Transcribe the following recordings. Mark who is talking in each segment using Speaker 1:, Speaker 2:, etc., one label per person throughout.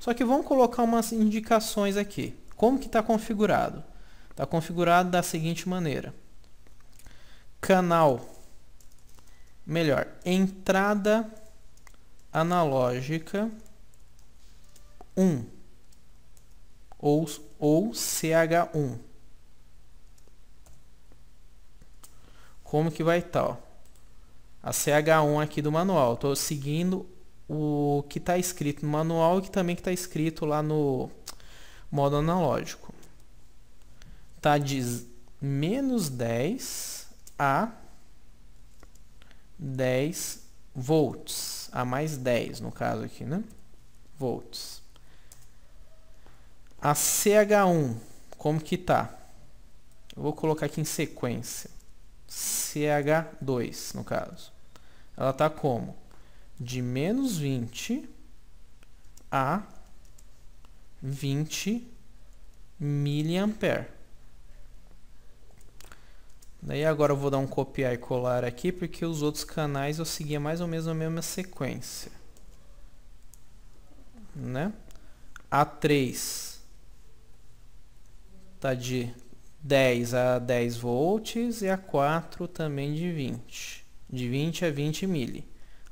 Speaker 1: Só que vamos colocar umas indicações aqui. Como que está configurado? Está configurado da seguinte maneira. Canal, melhor, entrada analógica 1 ou, ou CH1. Como que vai estar? Tá, a CH1 aqui do manual. Estou seguindo o que está escrito no manual e que também está escrito lá no modo analógico. Tá de menos 10 a 10 volts, a mais 10 no caso aqui, né? Volts. A CH1, como que tá? Eu vou colocar aqui em sequência. CH2, no caso. Ela tá como? de menos 20 a 20 miliampere. Daí agora eu vou dar um copiar e colar aqui, porque os outros canais eu seguia mais ou menos a mesma sequência. Né? A3 está de 10 a 10 volts e a 4 também de 20. De 20 a 20 mili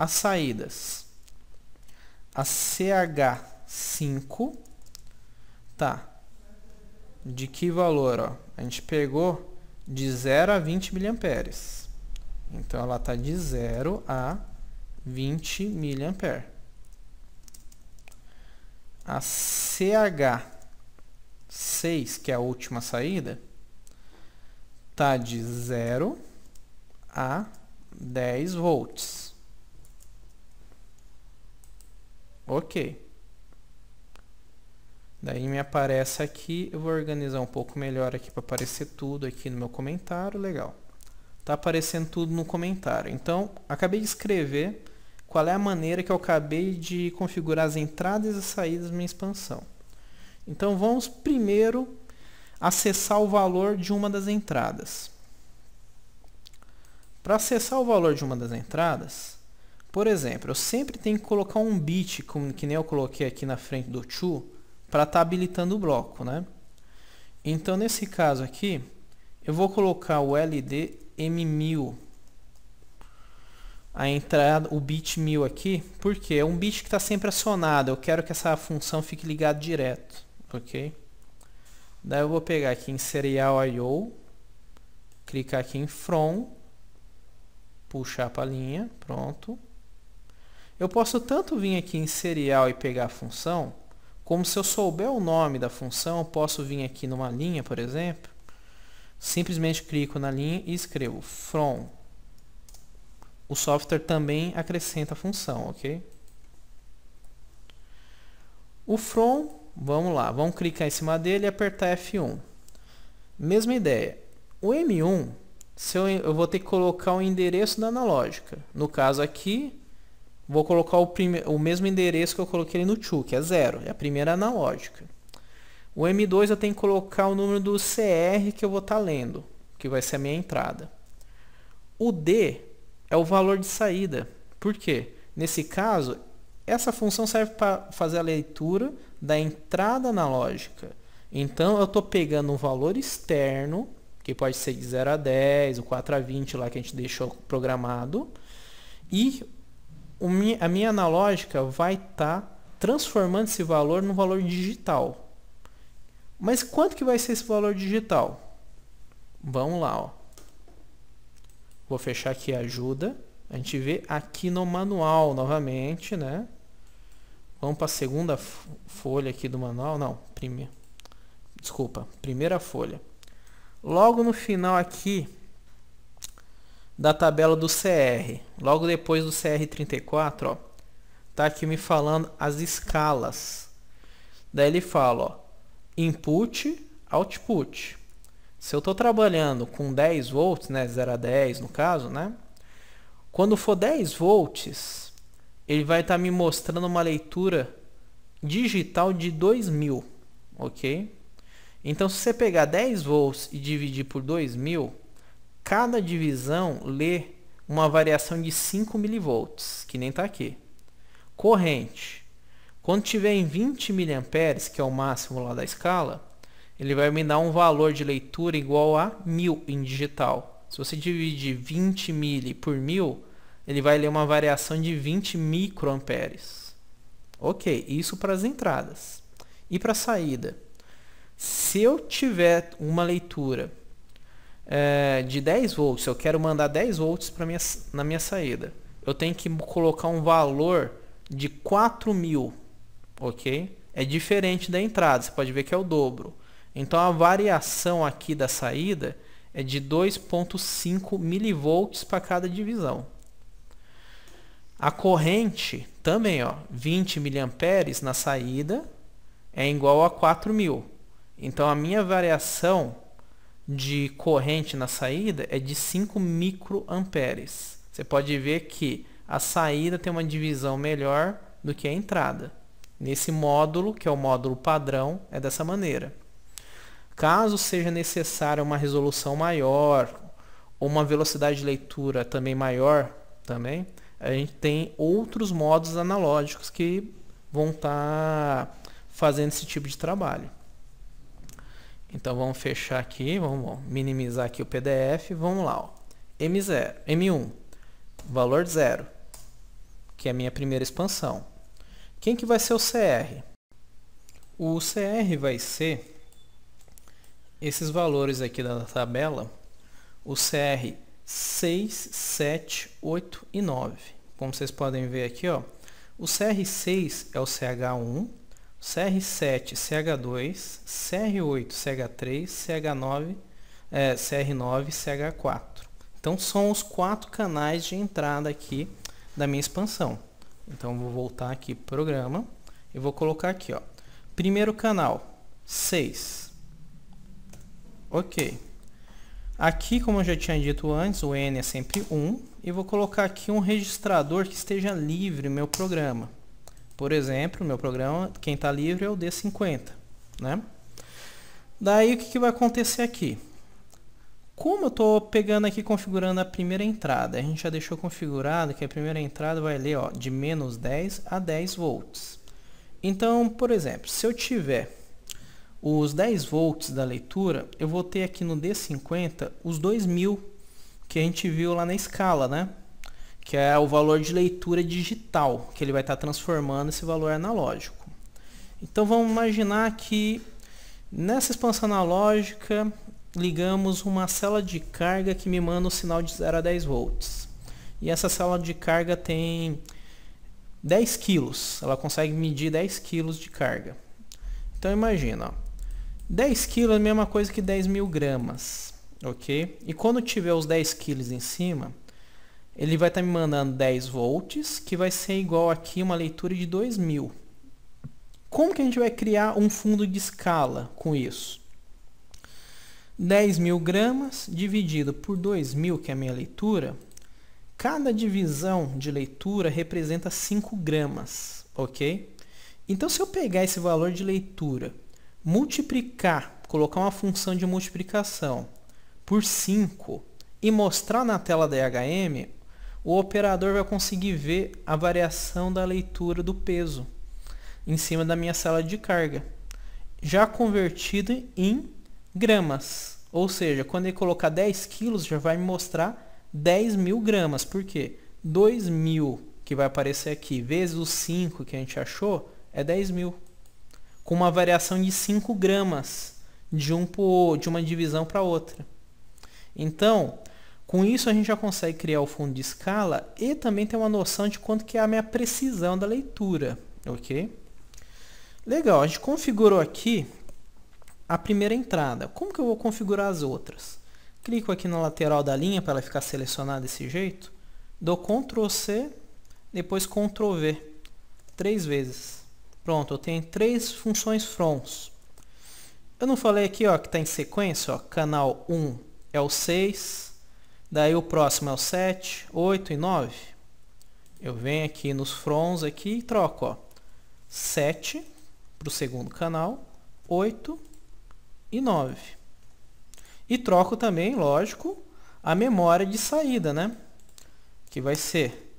Speaker 1: as saídas. A CH5 tá de que valor, ó? A gente pegou de 0 a 20 miliamperes. Então ela está de 0 a 20 miliamper. A CH6, que é a última saída, está de 0 a 10 volts. Ok. Daí me aparece aqui, eu vou organizar um pouco melhor aqui para aparecer tudo aqui no meu comentário, legal. Tá aparecendo tudo no comentário. Então, acabei de escrever qual é a maneira que eu acabei de configurar as entradas e saídas da minha expansão. Então, vamos primeiro acessar o valor de uma das entradas. Para acessar o valor de uma das entradas, por exemplo, eu sempre tenho que colocar um bit, como que nem eu coloquei aqui na frente do to, para estar tá habilitando o bloco, né? Então, nesse caso aqui, eu vou colocar o ld m 1000 a entrada, o bit 1000 aqui, porque é um bit que está sempre acionado, eu quero que essa função fique ligada direto, ok? Daí eu vou pegar aqui em Serial I.O., clicar aqui em From, puxar para a linha, pronto. Eu posso tanto vir aqui em serial e pegar a função, como se eu souber o nome da função, eu posso vir aqui numa linha, por exemplo, simplesmente clico na linha e escrevo from. O software também acrescenta a função, ok? O from, vamos lá, vamos clicar em cima dele e apertar F1. Mesma ideia. O M1, se eu, eu vou ter que colocar o endereço da analógica. No caso aqui, Vou colocar o, prime... o mesmo endereço que eu coloquei no to, que é 0. É a primeira analógica. O M2 eu tenho que colocar o número do CR que eu vou estar tá lendo, que vai ser a minha entrada. O D é o valor de saída. Por quê? Nesse caso, essa função serve para fazer a leitura da entrada analógica. Então, eu estou pegando um valor externo, que pode ser de 0 a 10, o 4 a 20 lá que a gente deixou programado, e a minha analógica vai estar tá transformando esse valor no valor digital. Mas quanto que vai ser esse valor digital? Vamos lá, ó. Vou fechar aqui a ajuda. A gente vê aqui no manual novamente, né? Vamos para a segunda folha aqui do manual. Não, primeira. Desculpa, primeira folha. Logo no final aqui, da tabela do CR. Logo depois do CR34, ó, tá aqui me falando as escalas. Daí ele fala, ó, input, output. Se eu estou trabalhando com 10 volts, né, 0 a 10 no caso, né, quando for 10 volts, ele vai estar tá me mostrando uma leitura digital de 2000, ok? Então, se você pegar 10 volts e dividir por 2000, cada divisão lê uma variação de 5 milivolts, que nem está aqui. Corrente. Quando tiver em 20 miliamperes, que é o máximo lá da escala, ele vai me dar um valor de leitura igual a 1000 em digital. Se você dividir 20 mil por 1000, ele vai ler uma variação de 20 microamperes. Ok, isso para as entradas. E para a saída? Se eu tiver uma leitura é, de 10 volts, eu quero mandar 10 volts para minha, na minha saída. Eu tenho que colocar um valor de 4 mil, ok? É diferente da entrada, você pode ver que é o dobro. Então a variação aqui da saída é de 2.5 milivolts para cada divisão. A corrente também, ó, 20 mA na saída é igual a 4.000. Então a minha variação de corrente na saída é de 5 microamperes. Você pode ver que a saída tem uma divisão melhor do que a entrada. Nesse módulo, que é o módulo padrão, é dessa maneira. Caso seja necessária uma resolução maior, ou uma velocidade de leitura também maior, também, a gente tem outros modos analógicos que vão estar tá fazendo esse tipo de trabalho. Então vamos fechar aqui, vamos minimizar aqui o PDF, vamos lá, ó. M0, M1, valor 0, que é a minha primeira expansão. Quem que vai ser o CR? O CR vai ser esses valores aqui da tabela, o CR 6, 7, 8 e 9. Como vocês podem ver aqui, ó, o CR6 é o CH1, CR7, CH2, CR8, CH3, CH9, CR9, CH4. Então são os quatro canais de entrada aqui da minha expansão. Então vou voltar aqui para o programa e vou colocar aqui, ó. Primeiro canal, 6. Ok. Aqui, como eu já tinha dito antes, o N é sempre 1. E vou colocar aqui um registrador que esteja livre meu programa. Por exemplo, meu programa, quem está livre é o D50. Né? Daí o que, que vai acontecer aqui? Como eu estou pegando aqui configurando a primeira entrada, a gente já deixou configurado que a primeira entrada vai ler ó, de menos 10 a 10 volts. Então, por exemplo, se eu tiver os 10 volts da leitura, eu vou ter aqui no D50 os 2000 que a gente viu lá na escala, né? que é o valor de leitura digital, que ele vai estar transformando esse valor analógico. Então vamos imaginar que nessa expansão analógica ligamos uma célula de carga que me manda o um sinal de 0 a 10 volts. E essa célula de carga tem 10 quilos, ela consegue medir 10 quilos de carga. Então imagina, ó, 10 quilos é a mesma coisa que 10 mil gramas, ok? E quando tiver os 10 quilos em cima, ele vai estar tá me mandando 10 volts, que vai ser igual aqui uma leitura de 2000. Como que a gente vai criar um fundo de escala com isso? 10.000 gramas dividido por 2.000, que é a minha leitura, cada divisão de leitura representa 5 gramas, ok? Então, se eu pegar esse valor de leitura, multiplicar, colocar uma função de multiplicação por 5 e mostrar na tela da IHM, o operador vai conseguir ver a variação da leitura do peso em cima da minha sala de carga, já convertido em gramas. Ou seja, quando ele colocar 10 quilos, já vai me mostrar 10 mil gramas. Por quê? 2 mil, que vai aparecer aqui, vezes os 5 que a gente achou, é 10 mil. Com uma variação de 5 gramas de, um de uma divisão para outra. Então, com isso a gente já consegue criar o fundo de escala e também ter uma noção de quanto que é a minha precisão da leitura, ok? Legal, a gente configurou aqui a primeira entrada. Como que eu vou configurar as outras? Clico aqui na lateral da linha para ela ficar selecionada desse jeito. Dou Ctrl C, depois Ctrl V, três vezes. Pronto, eu tenho três funções fronts. Eu não falei aqui ó, que está em sequência, ó, canal 1 é o 6, Daí o próximo é o 7, 8 e 9. Eu venho aqui nos fronts aqui e troco, ó. 7 para o segundo canal, 8 e 9. E troco também, lógico, a memória de saída, né? Que vai ser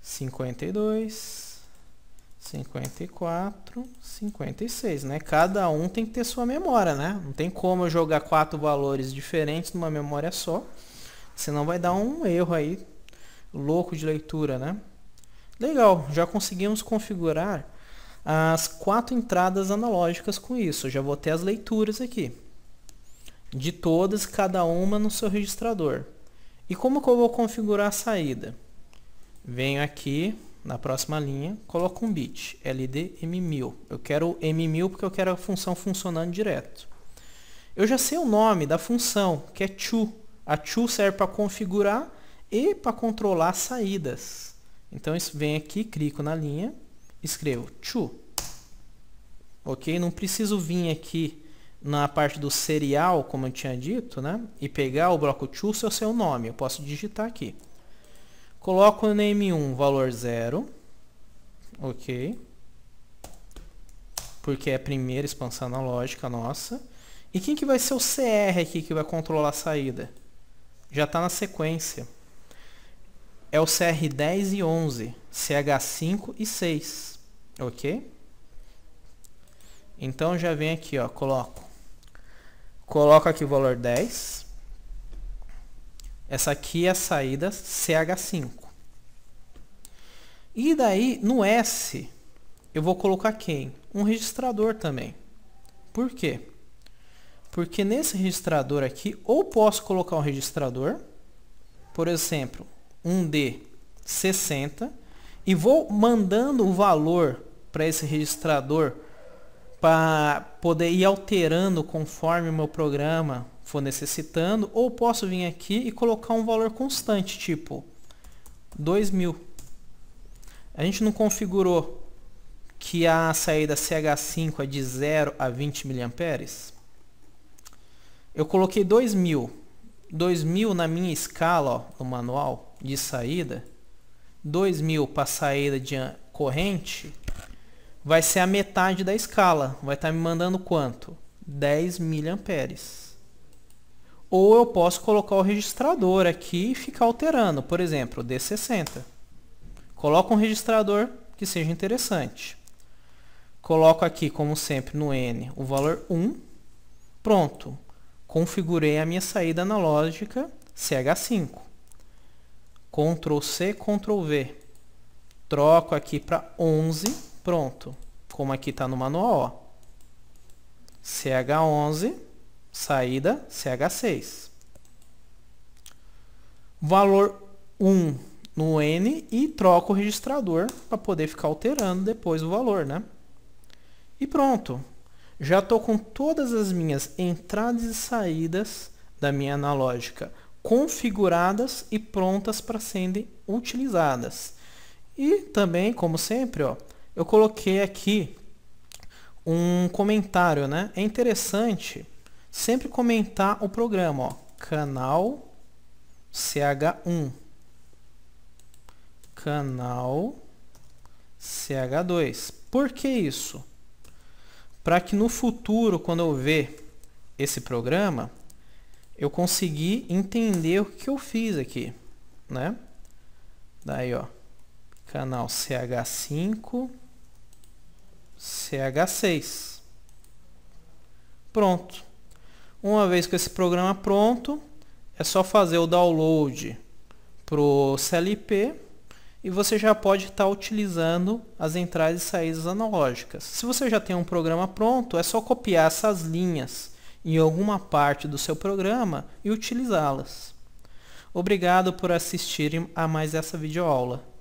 Speaker 1: 52, 54, 56, né? Cada um tem que ter sua memória, né? Não tem como eu jogar quatro valores diferentes numa memória só. Senão vai dar um erro aí louco de leitura, né? Legal, já conseguimos configurar as quatro entradas analógicas com isso. Eu já vou ter as leituras aqui. De todas, cada uma no seu registrador. E como que eu vou configurar a saída? Venho aqui na próxima linha, coloco um bit, LD M1000. Eu quero M1000 porque eu quero a função funcionando direto. Eu já sei o nome da função, que é to. A to serve para configurar e para controlar saídas. Então vem aqui, clico na linha, escrevo to. Ok? Não preciso vir aqui na parte do serial, como eu tinha dito, né? E pegar o bloco to seu nome. Eu posso digitar aqui. Coloco o name 1, valor 0. Ok. Porque é a primeira expansão analógica nossa. E quem que vai ser o CR aqui que vai controlar a saída? já está na sequência. É o CR10 e 11, CH5 e 6, ok? Então já vem aqui, ó, coloco. Coloco aqui o valor 10. Essa aqui é a saída CH5. E daí, no S, eu vou colocar quem? Um registrador também. Por quê? Porque nesse registrador aqui, ou posso colocar um registrador, por exemplo, um D 60, e vou mandando o valor para esse registrador para poder ir alterando conforme o meu programa for necessitando, ou posso vir aqui e colocar um valor constante, tipo 2000. A gente não configurou que a saída CH5 é de 0 a 20 miliamperes? Eu coloquei 2000. 2000 na minha escala, ó, no manual de saída. 2000 para saída de corrente vai ser a metade da escala. Vai estar tá me mandando quanto? 10 mA. Ou eu posso colocar o registrador aqui e ficar alterando. Por exemplo, D60. Coloca um registrador que seja interessante. Coloco aqui, como sempre, no N o valor 1. Pronto configurei a minha saída analógica CH5. Ctrl C, Ctrl V. Troco aqui para 11, pronto. Como aqui está no manual, ó. CH11, saída CH6. Valor 1 no N e troco o registrador para poder ficar alterando depois o valor, né? E pronto, já estou com todas as minhas entradas e saídas da minha analógica configuradas e prontas para serem utilizadas. E também, como sempre, ó, eu coloquei aqui um comentário, né? É interessante sempre comentar o programa, ó, canal CH1, canal CH2. Por que isso? para que no futuro, quando eu ver esse programa, eu conseguir entender o que eu fiz aqui, né? Daí, ó, canal CH5, CH6. Pronto. Uma vez com esse programa pronto, é só fazer o download pro CLP e você já pode estar tá utilizando as entradas e saídas analógicas. Se você já tem um programa pronto, é só copiar essas linhas em alguma parte do seu programa e utilizá-las. Obrigado por assistir a mais essa videoaula.